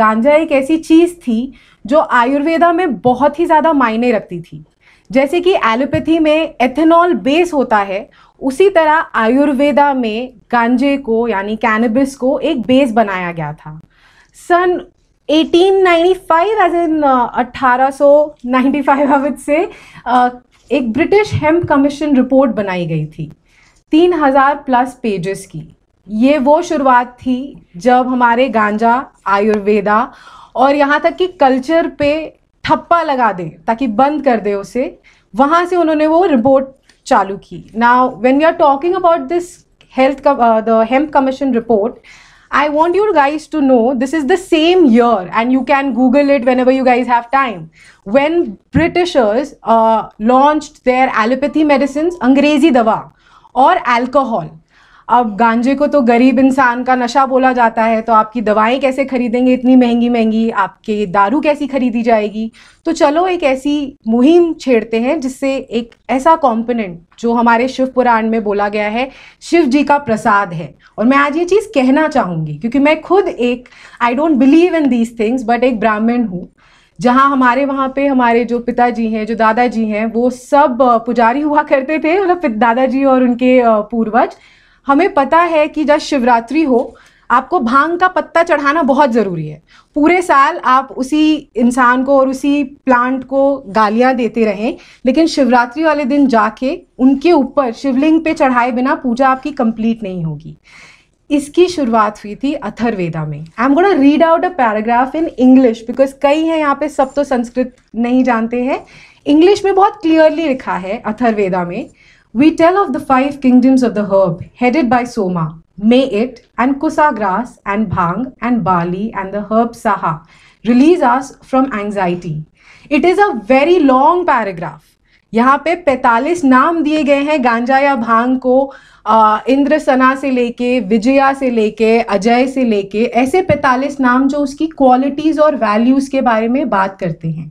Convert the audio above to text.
गांजा एक ऐसी चीज़ थी जो आयुर्वेदा में बहुत ही ज़्यादा मायने रखती थी जैसे कि एलोपैथी में एथेनॉल बेस होता है उसी तरह आयुर्वेदा में गांजे को यानी कैनबिस को एक बेस बनाया गया था सन 1895 एज इन अट्ठारह सौ नाइन्टी फाइव से uh, एक ब्रिटिश हेम्प कमीशन रिपोर्ट बनाई गई थी 3000 प्लस पेजेस की ये वो शुरुआत थी जब हमारे गांजा आयुर्वेदा और यहाँ तक कि कल्चर पे ठप्पा लगा दे ताकि बंद कर दे उसे वहाँ से उन्होंने वो रिपोर्ट चालू की now when we are talking about this health the hemp commission report I want your guys to know this is the same year and you can Google it when you guys have time when Britishers launch their allopathy medicine अंग्रेजी दवा और alcohol अब गांजे को तो गरीब इंसान का नशा बोला जाता है तो आपकी दवाएं कैसे खरीदेंगे इतनी महंगी महंगी आपके दारू कैसी खरीदी जाएगी तो चलो एक ऐसी मुहिम छेड़ते हैं जिससे एक ऐसा कॉम्पोनेंट जो हमारे शिव पुराण में बोला गया है शिव जी का प्रसाद है और मैं आज ये चीज़ कहना चाहूँगी क्योंकि मैं खुद एक I don't believe in these things but एक ब्राह्मण हूँ जहाँ हमारे वहाँ पे हमारे जो पिताजी हैं जो दादाजी हैं वो सब पुजारी हुआ करते थे मतलब दादाजी और उनके पूर्वज हमें पता है कि जब शिवरात्रि हो आपको भांग का पत्ता चढ़ाना बहुत ज़रूरी है पूरे साल आप उसी इंसान को और उसी प्लांट को गालियां देते रहें लेकिन शिवरात्रि वाले दिन जाके उनके ऊपर शिवलिंग पे चढ़ाए बिना पूजा आपकी कंप्लीट नहीं होगी इसकी शुरुआत हुई थी अथर्वेदा में I am gonna read out a paragraph in English because कई हैं यहाँ पे सब तो संस्कृत नहीं जानते हैं इंग्लिश में बहुत क्लियरली लिखा है अथर्वेदा में We tell of the five kingdoms of the herb headed by Soma, may it and Kusa grass and Bhang and barley and the herb Saha release us from anxiety. It is a very long paragraph. यहाँ पे 45 नाम दिए गए हैं गांजा या भांग को इंद्रसना से लेके विजया से लेके अजय से लेके ऐसे 45 नाम जो उसकी क्वालिटीज़ और वैल्यूज़ के बारे में बात करते हैं